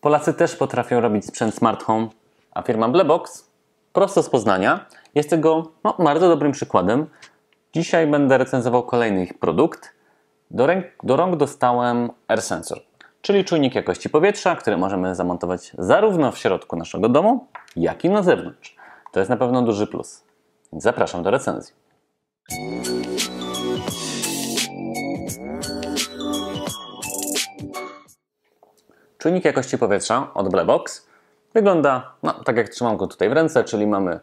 Polacy też potrafią robić sprzęt smart home, a firma Blebox, prosto z Poznania, jest tego no, bardzo dobrym przykładem. Dzisiaj będę recenzował kolejny ich produkt. Do, ręk, do rąk dostałem air sensor, czyli czujnik jakości powietrza, który możemy zamontować zarówno w środku naszego domu, jak i na zewnątrz. To jest na pewno duży plus. Zapraszam do recenzji. Czujnik jakości powietrza od Blebox wygląda no, tak, jak trzymam go tutaj w ręce, czyli mamy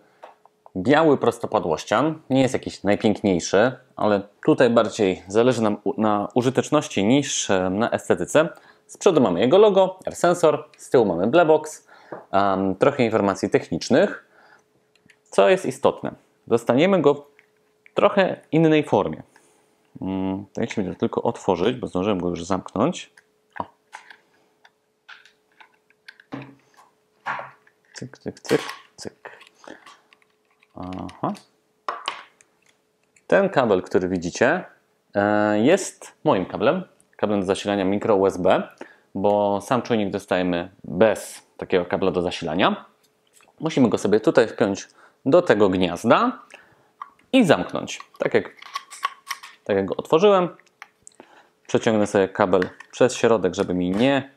biały prostopadłościan. Nie jest jakiś najpiękniejszy, ale tutaj bardziej zależy nam na użyteczności niż na estetyce. Z przodu mamy jego logo, sensor z tyłu mamy Blebox, um, trochę informacji technicznych. Co jest istotne, dostaniemy go w trochę innej formie. Um, mm, dajcie mi to tylko otworzyć, bo zdążyłem go już zamknąć. Cyk, cyk, cyk, cyk. Aha. Ten kabel, który widzicie, e, jest moim kablem, kablem do zasilania mikro USB, bo sam czujnik dostajemy bez takiego kabla do zasilania. Musimy go sobie tutaj wpiąć do tego gniazda i zamknąć. Tak jak, tak jak go otworzyłem, przeciągnę sobie kabel przez środek, żeby mi nie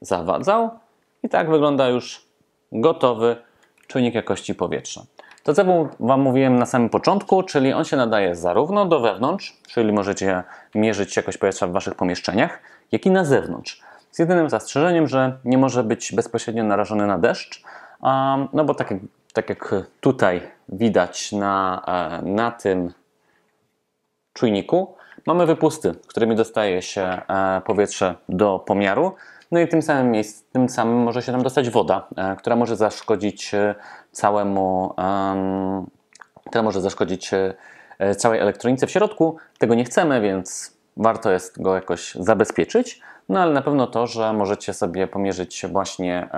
zawadzał. I tak wygląda już gotowy czujnik jakości powietrza. To, co Wam mówiłem na samym początku, czyli on się nadaje zarówno do wewnątrz, czyli możecie mierzyć jakość powietrza w Waszych pomieszczeniach, jak i na zewnątrz. Z jedynym zastrzeżeniem, że nie może być bezpośrednio narażony na deszcz, no bo tak jak, tak jak tutaj widać na, e, na tym czujniku, mamy wypusty, którymi dostaje się e, powietrze do pomiaru. No i tym samym miejscu, tym samym może się tam dostać woda, e, która może zaszkodzić e, całemu, która może zaszkodzić e, całej elektronice w środku. Tego nie chcemy, więc warto jest go jakoś zabezpieczyć. No ale na pewno to, że możecie sobie pomierzyć właśnie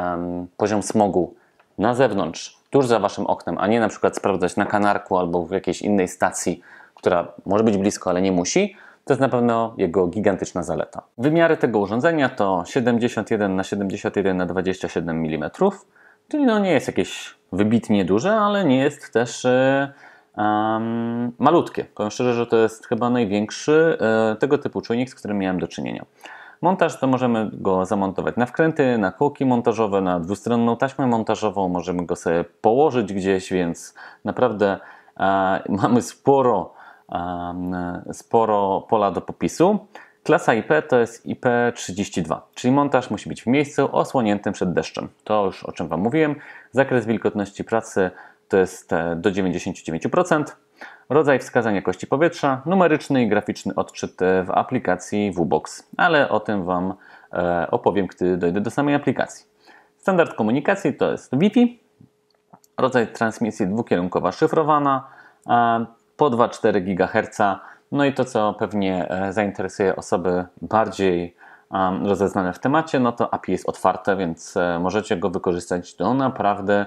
poziom smogu na zewnątrz, tuż za waszym oknem, a nie na przykład sprawdzać na kanarku albo w jakiejś innej stacji, która może być blisko, ale nie musi. To jest na pewno jego gigantyczna zaleta. Wymiary tego urządzenia to 71 x 71 x 27 mm, czyli no nie jest jakieś wybitnie duże, ale nie jest też um, malutkie. Powiem szczerze, że to jest chyba największy y, tego typu czujnik, z którym miałem do czynienia. Montaż to możemy go zamontować na wkręty, na kółki montażowe, na dwustronną taśmę montażową, możemy go sobie położyć gdzieś, więc naprawdę e, mamy sporo sporo pola do popisu. Klasa IP to jest IP32, czyli montaż musi być w miejscu osłoniętym przed deszczem. To już o czym Wam mówiłem. Zakres wilgotności pracy to jest e, do 99%. Rodzaj wskazań jakości powietrza, numeryczny i graficzny odczyt e, w aplikacji WBOX, ale o tym Wam e, opowiem, gdy dojdę do samej aplikacji. Standard komunikacji to jest Wi-Fi, rodzaj transmisji dwukierunkowa szyfrowana, po 2-4 GHz. No i to, co pewnie e, zainteresuje osoby bardziej rozeznane w temacie, no to API jest otwarte, więc e, możecie go wykorzystać do naprawdę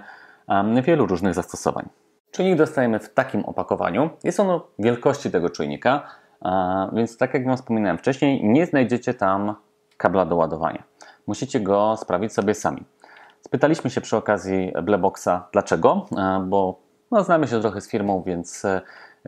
wielu różnych zastosowań. Czujnik dostajemy w takim opakowaniu. Jest ono wielkości tego czujnika, więc tak jak Wam wspominałem wcześniej, nie znajdziecie tam kabla do ładowania. Musicie go sprawić sobie sami. Spytaliśmy się przy okazji Bleboxa dlaczego, e, bo no, znamy się trochę z firmą, więc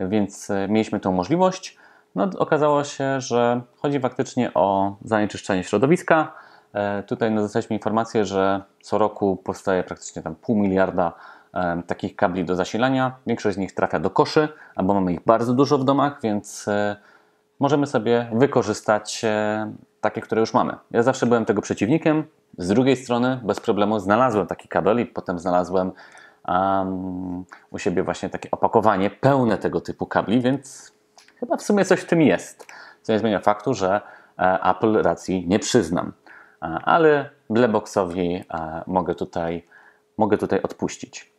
więc e, mieliśmy tą możliwość. No, okazało się, że chodzi faktycznie o zanieczyszczenie środowiska. E, tutaj no, dostaliśmy informację, że co roku powstaje praktycznie tam pół miliarda e, takich kabli do zasilania. Większość z nich trafia do koszy, albo mamy ich bardzo dużo w domach, więc możemy sobie wykorzystać takie, które już mamy. Ja zawsze byłem tego przeciwnikiem. Z drugiej strony bez problemu znalazłem taki kabel i potem znalazłem um, u siebie właśnie takie opakowanie pełne tego typu kabli, więc chyba w sumie coś w tym jest. Co nie zmienia faktu, że e, Apple racji nie przyznam, e, ale Bleboxowi e, mogę tutaj, mogę tutaj odpuścić.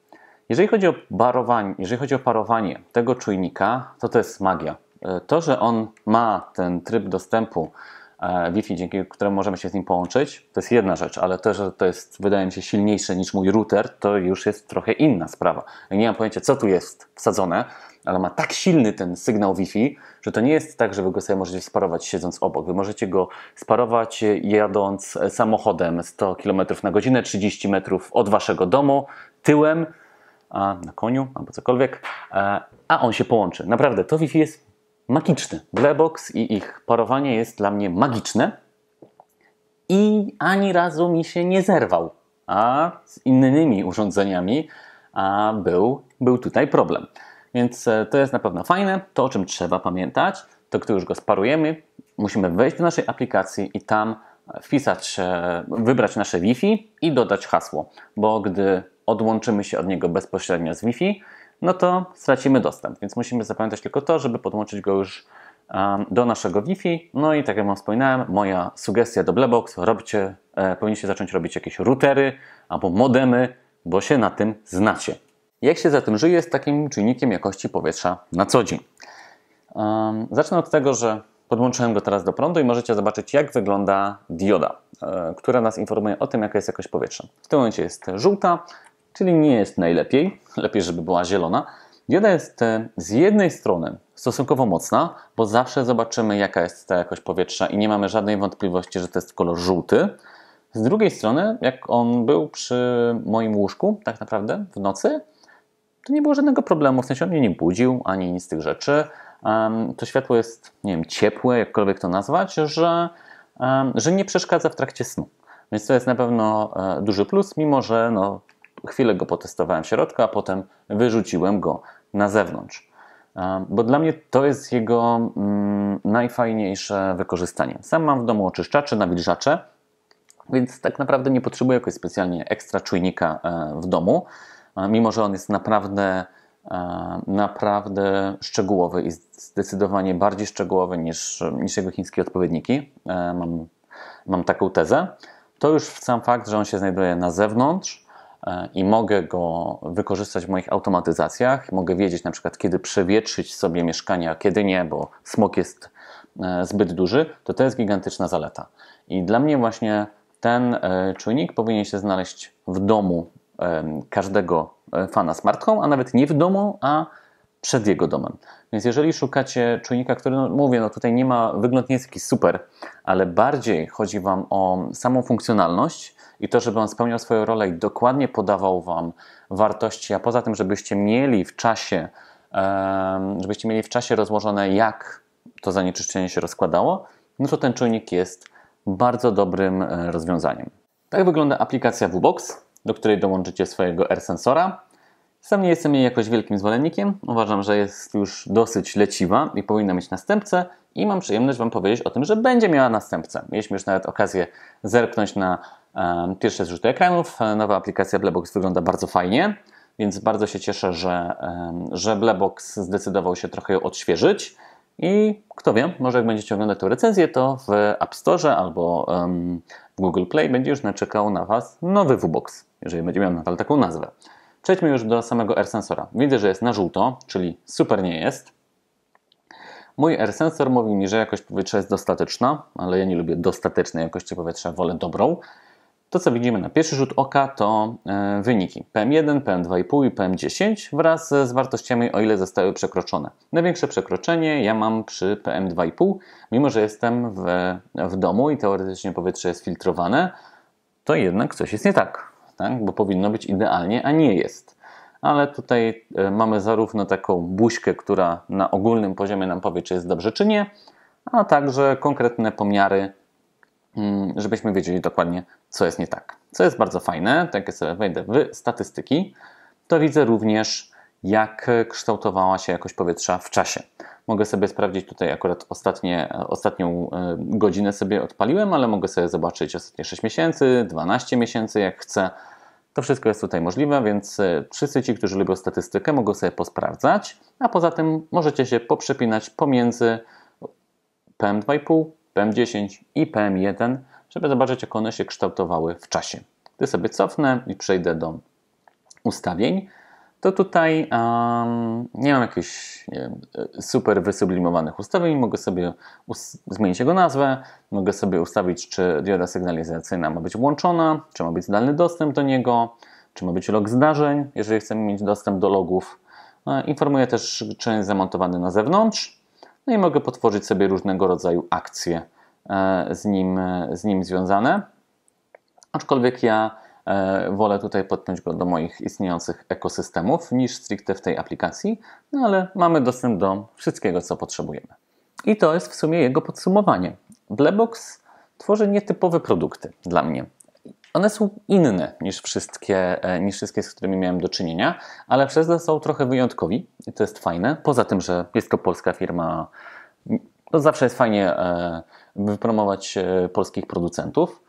Jeżeli chodzi, o barowanie, jeżeli chodzi o parowanie tego czujnika, to to jest magia. To, że on ma ten tryb dostępu E, Wi-Fi, dzięki któremu możemy się z nim połączyć. To jest jedna rzecz, ale to, że to jest, wydaje mi się, silniejsze niż mój router, to już jest trochę inna sprawa. Ja nie mam pojęcia, co tu jest wsadzone, ale ma tak silny ten sygnał Wi-Fi, że to nie jest tak, że wy go sobie możecie sparować siedząc obok. Wy możecie go sparować e, jadąc e, samochodem 100 km na godzinę, 30 metrów od waszego domu, tyłem, a na koniu albo cokolwiek, a on się połączy. Naprawdę, to Wi-Fi jest magiczny. Blebox i ich parowanie jest dla mnie magiczne i ani razu mi się nie zerwał. A z innymi urządzeniami a był, był tutaj problem. Więc e, to jest na pewno fajne. To, o czym trzeba pamiętać, to gdy już go sparujemy, musimy wejść do naszej aplikacji i tam e, wpisać, e, wybrać nasze Wi-Fi i dodać hasło, bo gdy odłączymy się od niego bezpośrednio z Wi-Fi, no to stracimy dostęp, więc musimy zapamiętać tylko to, żeby podłączyć go już do naszego Wi-Fi. No i tak jak Wam wspominałem, moja sugestia do Blebox, robcie, e, powinniście zacząć robić jakieś routery albo modemy, bo się na tym znacie. Jak się za tym żyje z takim czynnikiem jakości powietrza na co dzień? Um, zacznę od tego, że podłączyłem go teraz do prądu i możecie zobaczyć, jak wygląda dioda, e, która nas informuje o tym, jaka jest jakość powietrza. W tym momencie jest żółta, czyli nie jest najlepiej, lepiej żeby była zielona. Dioda jest e, z jednej strony stosunkowo mocna, bo zawsze zobaczymy jaka jest ta jakość powietrza i nie mamy żadnej wątpliwości, że to jest kolor żółty. Z drugiej strony, jak on był przy moim łóżku, tak naprawdę w nocy, to nie było żadnego problemu, w sensie on mnie nie budził, ani nic z tych rzeczy. to światło jest, nie wiem, ciepłe, jakkolwiek to nazwać, że, że nie przeszkadza w trakcie snu. Więc to jest na pewno e, duży plus, mimo że no, chwilę go potestowałem w środku, a potem wyrzuciłem go na zewnątrz. E, bo dla mnie to jest jego mm, najfajniejsze wykorzystanie. Sam mam w domu oczyszczacze, nawilżacze, więc tak naprawdę nie potrzebuję jakoś specjalnie ekstra czujnika e, w domu, e, mimo że on jest naprawdę, naprawdę szczegółowy i zdecydowanie bardziej szczegółowy niż, niż jego chińskie odpowiedniki. Mam, mam taką tezę. To już sam fakt, że on się znajduje na zewnątrz, E, i mogę go wykorzystać w moich automatyzacjach. Mogę wiedzieć na przykład, kiedy przewietrzyć sobie mieszkania, kiedy nie, bo smog jest e, zbyt duży, to to jest gigantyczna zaleta. I dla mnie właśnie ten e, czujnik powinien się znaleźć w domu każdego fana smart home, a nawet nie w domu, a przed jego domem. Więc jeżeli szukacie czujnika, który, no mówię, no tutaj nie ma, wygląd nie jest jakiś super, ale bardziej chodzi Wam o samą funkcjonalność i to, żeby on spełniał swoją rolę i dokładnie podawał Wam wartości, a poza tym, żebyście mieli w czasie, żebyście mieli w czasie rozłożone, jak to zanieczyszczenie się rozkładało, no to ten czujnik jest bardzo dobrym e, rozwiązaniem. Tak wygląda aplikacja WBox, do której dołączycie swojego R-sensora sam nie jestem jej jakoś wielkim zwolennikiem. Uważam, że jest już dosyć leciwa i powinna mieć następcę. I mam przyjemność Wam powiedzieć o tym, że będzie miała następcę. Mieliśmy już nawet okazję zerknąć na pierwsze zrzuty ekranów. Nowa aplikacja Blebox wygląda bardzo fajnie, więc bardzo się cieszę, że, że Blebox zdecydował się trochę ją odświeżyć. I kto wie, może jak będziecie oglądać tę recenzję, to w App Store albo w Google Play będzie już naczekał na Was nowy VBox, jeżeli będzie miał nadal taką nazwę. Przejdźmy już do samego R-sensora. Widzę, że jest na żółto, czyli super nie jest. Mój R-sensor mówi mi, że jakość powietrza jest dostateczna, ale ja nie lubię dostatecznej jakości powietrza, wolę dobrą. To, co widzimy na pierwszy rzut oka, to e, wyniki PM1, PM2,5 i PM10 wraz z wartościami, o ile zostały przekroczone. Największe przekroczenie ja mam przy PM2,5, mimo że jestem w, w domu i teoretycznie powietrze jest filtrowane, to jednak coś jest nie tak tak? bo powinno być idealnie, a nie jest. Ale tutaj e, mamy zarówno taką buźkę, która na ogólnym poziomie nam powie, czy jest dobrze, czy nie, a także konkretne pomiary, mm, żebyśmy wiedzieli dokładnie, co jest nie tak. Co jest bardzo fajne, tak jak sobie wejdę w statystyki, to widzę również, jak kształtowała się jakość powietrza w czasie. Mogę sobie sprawdzić tutaj akurat ostatnie, ostatnią e, godzinę sobie odpaliłem, ale mogę sobie zobaczyć ostatnie 6 miesięcy, 12 miesięcy jak chcę. To wszystko jest tutaj możliwe, więc e, wszyscy ci, którzy lubią statystykę, mogą sobie posprawdzać, a poza tym możecie się poprzepinać pomiędzy PM2,5, PM10 i PM1, żeby zobaczyć, jak one się kształtowały w czasie. Gdy sobie cofnę i przejdę do ustawień, to tutaj um, nie mam jakichś nie wiem, e, super wysublimowanych ustawień. Mogę sobie zmienić jego nazwę, mogę sobie ustawić, czy dioda sygnalizacyjna ma być włączona, czy ma być zdalny dostęp do niego, czy ma być log zdarzeń, jeżeli chcemy mieć dostęp do logów. E, informuję też, czy jest zamontowany na zewnątrz. No i mogę potworzyć sobie różnego rodzaju akcje e, z nim, z nim związane. Aczkolwiek ja E, wolę tutaj podpiąć go do moich istniejących ekosystemów niż stricte w tej aplikacji, no ale mamy dostęp do wszystkiego, co potrzebujemy. I to jest w sumie jego podsumowanie. Blebox tworzy nietypowe produkty dla mnie. One są inne niż wszystkie, e, niż wszystkie, z którymi miałem do czynienia, ale przez to są trochę wyjątkowi i to jest fajne. Poza tym, że jest to polska firma, to no zawsze jest fajnie e, wypromować polskich producentów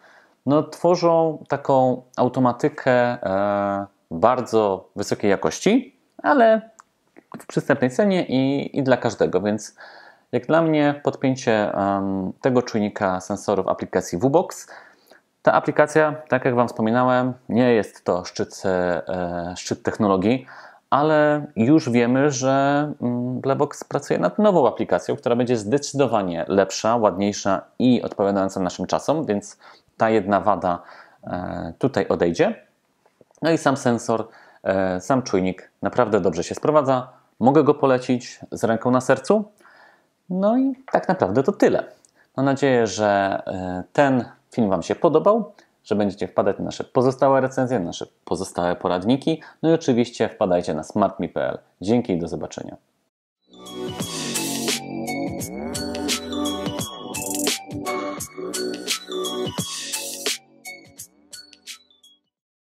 no, tworzą taką automatykę e, bardzo wysokiej jakości, ale w przystępnej cenie i, i dla każdego, więc jak dla mnie podpięcie tego czujnika sensorów aplikacji VBox. Ta aplikacja, tak jak Wam wspominałem, nie jest to szczyt, e, szczyt technologii, ale już wiemy, że um, mm, Blabox pracuje nad nową aplikacją, która będzie zdecydowanie lepsza, ładniejsza i odpowiadająca naszym czasom, więc ta jedna wada e, tutaj odejdzie. No i sam sensor, e, sam czujnik naprawdę dobrze się sprowadza. Mogę go polecić z ręką na sercu. No i tak naprawdę to tyle. Mam nadzieję, że e, ten film Wam się podobał, że będziecie wpadać na nasze pozostałe recenzje, nasze pozostałe poradniki. No i oczywiście wpadajcie na smartmi.pl. Dzięki i do zobaczenia.